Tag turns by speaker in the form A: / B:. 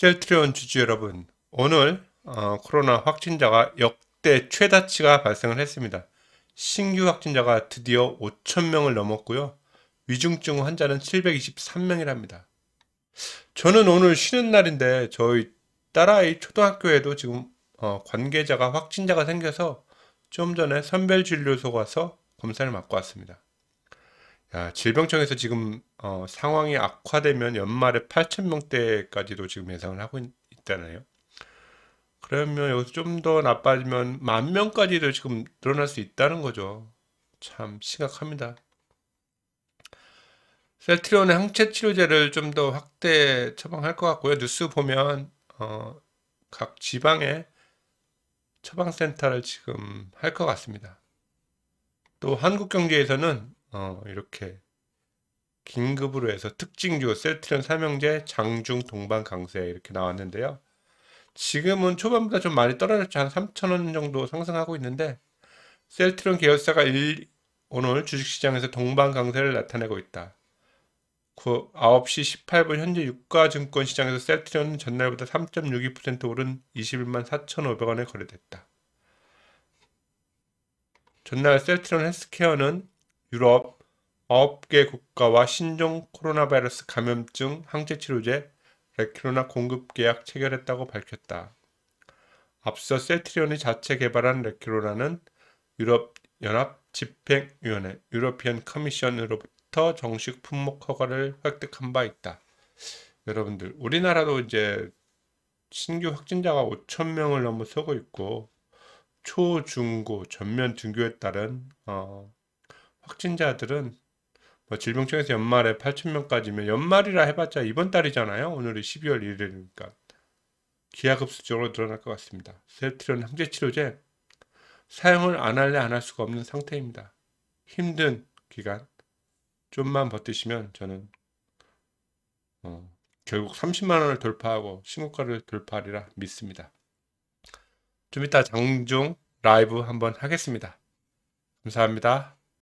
A: 셀트리온 주주 여러분, 오늘 어, 코로나 확진자가 역대 최다치가 발생을 했습니다. 신규 확진자가 드디어 5천명을 넘었고요. 위중증 환자는 723명이랍니다. 저는 오늘 쉬는 날인데 저희 딸아이 초등학교에도 지금 어, 관계자가 확진자가 생겨서 좀 전에 선별진료소 가서 검사를 맡고 왔습니다. 야, 질병청에서 지금 어, 상황이 악화되면 연말에 8천 명대까지도 지금 예상을 하고 있, 있잖아요. 그러면 여기서 좀 더 나빠지면 만 명까지도 지금 늘어날 수 있다는 거죠. 참 심각합니다. 셀트리온의 항체 치료제를 좀 더 확대 처방할 것 같고요. 뉴스 보면 어, 각 지방에 처방센터를 지금 할 것 같습니다. 또 한국경제에서는 어, 이렇게 긴급으로 해서 특징주 셀트리온 삼형제 장중 동반 강세 이렇게 나왔는데요. 지금은 초반보다 좀 많이 떨어졌죠. 한3천원 정도 상승하고 있는데 셀트리온 계열사가 일, 오늘 주식시장에서 동반 강세를 나타내고 있다. 9, 9시 18분 현재 유가증권 시장에서 셀트리온 전날보다 3.62% 오른 21만 4,500원에 거래됐다. 전날 셀트리온 헬스케어는 유럽 9개 국가와 신종 코로나 바이러스 감염증 항체치료제 레키로나 공급 계약 체결했다고 밝혔다. 앞서 셀트리온이 자체 개발한 레키로나는 유럽 연합 집행위원회 유로피언 커미션으로부터 정식 품목 허가를 획득한 바 있다. 여러분들 우리나라도 이제 신규 확진자가 5천 명을 넘어서고 있고 초중고 전면 등교에 따른 어, 확진자들은 뭐 질병청에서 연말에 8천 명까지면 연말이라 해봤자 이번 달이잖아요. 오늘이 12월 1일이니까 기하급수적으로 늘어날 것 같습니다. 셀트리온 항체치료제 사용을 안 할래 안 할 수가 없는 상태입니다. 힘든 기간 좀만 버티시면 저는 어, 결국 30만 원을 돌파하고 신고가를 돌파하리라 믿습니다. 좀 이따 장중 라이브 한번 하겠습니다. 감사합니다.